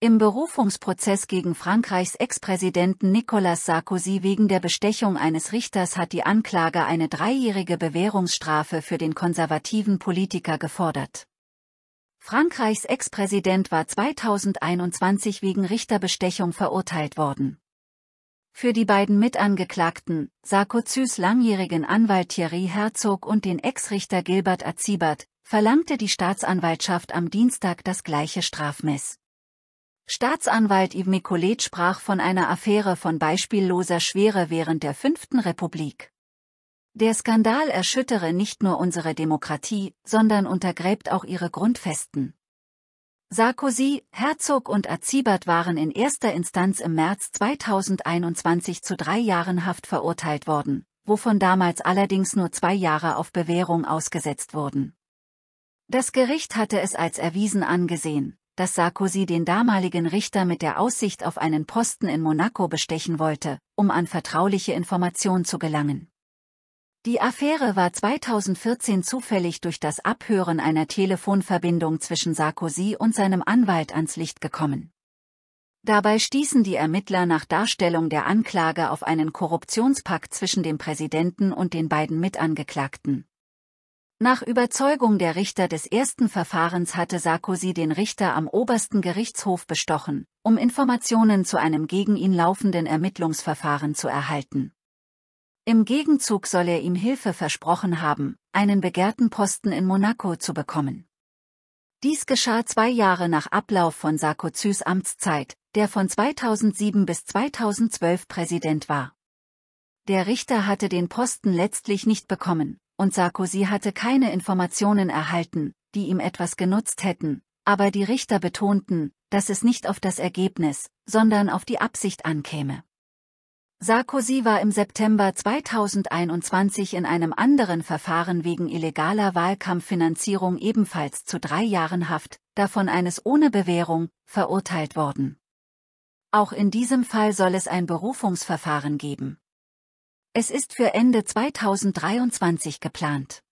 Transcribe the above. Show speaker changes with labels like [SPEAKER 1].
[SPEAKER 1] Im Berufungsprozess gegen Frankreichs Ex-Präsidenten Nicolas Sarkozy wegen der Bestechung eines Richters hat die Anklage eine dreijährige Bewährungsstrafe für den konservativen Politiker gefordert. Frankreichs Ex-Präsident war 2021 wegen Richterbestechung verurteilt worden. Für die beiden Mitangeklagten, Sarkozys langjährigen Anwalt Thierry Herzog und den Ex-Richter Gilbert Azibert, verlangte die Staatsanwaltschaft am Dienstag das gleiche Strafmess. Staatsanwalt Yves Micolet sprach von einer Affäre von beispielloser Schwere während der Fünften Republik. Der Skandal erschüttere nicht nur unsere Demokratie, sondern untergräbt auch ihre Grundfesten. Sarkozy, Herzog und Azibert waren in erster Instanz im März 2021 zu drei Jahren Haft verurteilt worden, wovon damals allerdings nur zwei Jahre auf Bewährung ausgesetzt wurden. Das Gericht hatte es als erwiesen angesehen, dass Sarkozy den damaligen Richter mit der Aussicht auf einen Posten in Monaco bestechen wollte, um an vertrauliche Informationen zu gelangen. Die Affäre war 2014 zufällig durch das Abhören einer Telefonverbindung zwischen Sarkozy und seinem Anwalt ans Licht gekommen. Dabei stießen die Ermittler nach Darstellung der Anklage auf einen Korruptionspakt zwischen dem Präsidenten und den beiden Mitangeklagten. Nach Überzeugung der Richter des ersten Verfahrens hatte Sarkozy den Richter am obersten Gerichtshof bestochen, um Informationen zu einem gegen ihn laufenden Ermittlungsverfahren zu erhalten. Im Gegenzug soll er ihm Hilfe versprochen haben, einen begehrten Posten in Monaco zu bekommen. Dies geschah zwei Jahre nach Ablauf von Sarkozys Amtszeit, der von 2007 bis 2012 Präsident war. Der Richter hatte den Posten letztlich nicht bekommen, und Sarkozy hatte keine Informationen erhalten, die ihm etwas genutzt hätten, aber die Richter betonten, dass es nicht auf das Ergebnis, sondern auf die Absicht ankäme. Sarkozy war im September 2021 in einem anderen Verfahren wegen illegaler Wahlkampffinanzierung ebenfalls zu drei Jahren Haft, davon eines ohne Bewährung, verurteilt worden. Auch in diesem Fall soll es ein Berufungsverfahren geben. Es ist für Ende 2023 geplant.